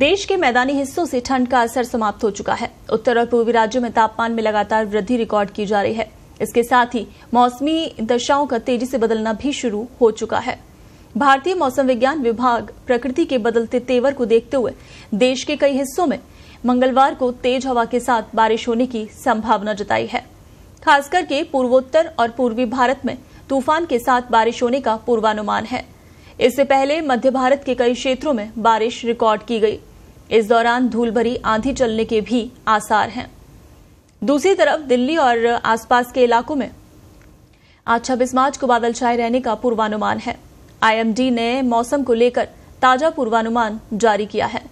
देश के मैदानी हिस्सों से ठंड का असर समाप्त हो चुका है उत्तर और पूर्वी राज्यों में तापमान में लगातार वृद्धि रिकॉर्ड की जा रही है इसके साथ ही मौसमी दशाओं का तेजी से बदलना भी शुरू हो चुका है भारतीय मौसम विज्ञान विभाग प्रकृति के बदलते तेवर को देखते हुए देश के कई हिस्सों में मंगलवार को तेज हवा के साथ बारिश होने की संभावना जताई है खासकर के पूर्वोत्तर और पूर्वी भारत में तूफान के साथ बारिश होने का पूर्वानुमान है इससे पहले मध्य भारत के कई क्षेत्रों में बारिश रिकॉर्ड की गई इस दौरान धूल भरी आंधी चलने के भी आसार हैं दूसरी तरफ दिल्ली और आसपास के इलाकों में आज छब्बीस मार्च को बादल छाए रहने का पूर्वानुमान है आईएमडी ने मौसम को लेकर ताजा पूर्वानुमान जारी किया है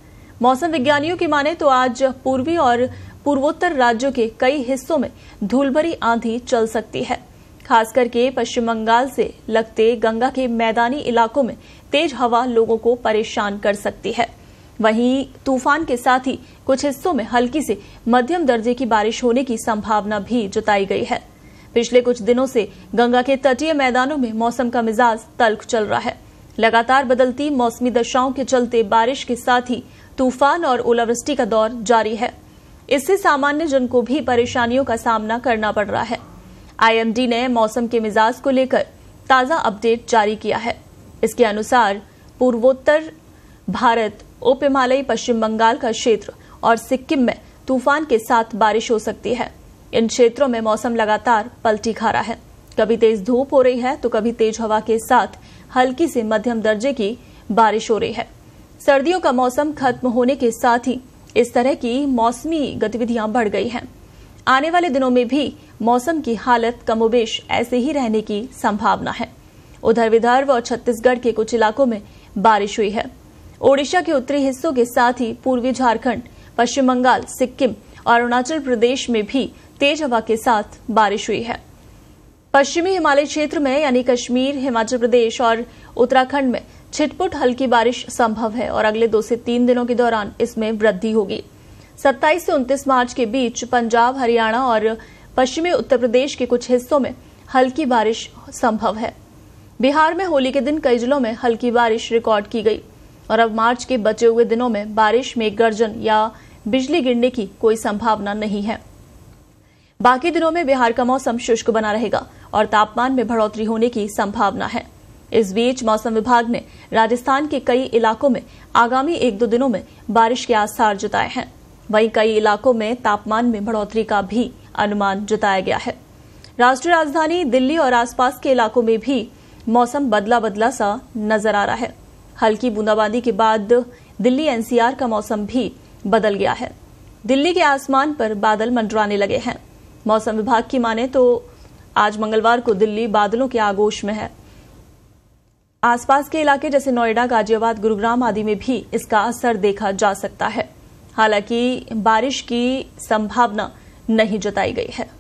मौसम विज्ञानियों की माने तो आज पूर्वी और पूर्वोत्तर राज्यों के कई हिस्सों में धूलभरी आंधी चल सकती है खासकर के पश्चिम बंगाल से लगते गंगा के मैदानी इलाकों में तेज हवा लोगों को परेशान कर सकती है वहीं तूफान के साथ ही कुछ हिस्सों में हल्की से मध्यम दर्जे की बारिश होने की संभावना भी जताई गई है पिछले कुछ दिनों से गंगा के तटीय मैदानों में मौसम का मिजाज तल्ख चल रहा है लगातार बदलती मौसमी दशाओं के चलते बारिश के साथ ही तूफान और ओलावृष्टि का दौर जारी है इससे सामान्य जन को भी परेशानियों का सामना करना पड़ रहा है आईएमडी ने मौसम के मिजाज को लेकर ताजा अपडेट जारी किया है इसके अनुसार पूर्वोत्तर भारत उप हिमालयी पश्चिम बंगाल का क्षेत्र और सिक्किम में तूफान के साथ बारिश हो सकती है इन क्षेत्रों में मौसम लगातार पलटी खा रहा है कभी तेज धूप हो रही है तो कभी तेज हवा के साथ हल्की से मध्यम दर्जे की बारिश हो रही है सर्दियों का मौसम खत्म होने के साथ ही इस तरह की मौसमी गतिविधियां बढ़ गई हैं आने वाले दिनों में भी मौसम की हालत कमोबेश ऐसे ही रहने की संभावना है उधर विदर्भ और छत्तीसगढ़ के कुछ इलाकों में बारिश हुई है ओडिशा के उत्तरी हिस्सों के साथ ही पूर्वी झारखंड पश्चिम बंगाल सिक्किम और अरुणाचल प्रदेश में भी तेज हवा के साथ बारिश हुई है पश्चिमी हिमालय क्षेत्र में यानी कश्मीर हिमाचल प्रदेश और उत्तराखंड में छिटपुट हल्की बारिश संभव है और अगले दो से तीन दिनों के दौरान इसमें वृद्धि होगी 27 से 29 मार्च के बीच पंजाब हरियाणा और पश्चिमी उत्तर प्रदेश के कुछ हिस्सों में हल्की बारिश संभव है बिहार में होली के दिन कई जिलों में हल्की बारिश रिकॉर्ड की गई और अब मार्च के बचे हुए दिनों में बारिश में गर्जन या बिजली गिरने की कोई संभावना नहीं है बाकी दिनों में बिहार का मौसम शुष्क बना रहेगा और तापमान में बढ़ोतरी होने की संभावना है इस बीच मौसम विभाग ने राजस्थान के कई इलाकों में आगामी एक दो दिनों में बारिश के आसार जताए हैं वहीं कई इलाकों में तापमान में बढ़ोतरी का भी अनुमान जताया गया है राष्ट्रीय राजधानी दिल्ली और आसपास के इलाकों में भी मौसम बदला बदला सा नजर आ रहा है हल्की बूंदाबांदी के बाद दिल्ली एनसीआर का मौसम भी बदल गया है दिल्ली के आसमान पर बादल मंडराने लगे हैं मौसम विभाग की माने तो आज मंगलवार को दिल्ली बादलों के आगोश में है आसपास के इलाके जैसे नोएडा गाजियाबाद गुरुग्राम आदि में भी इसका असर देखा जा सकता है हालांकि बारिश की संभावना नहीं जताई गई है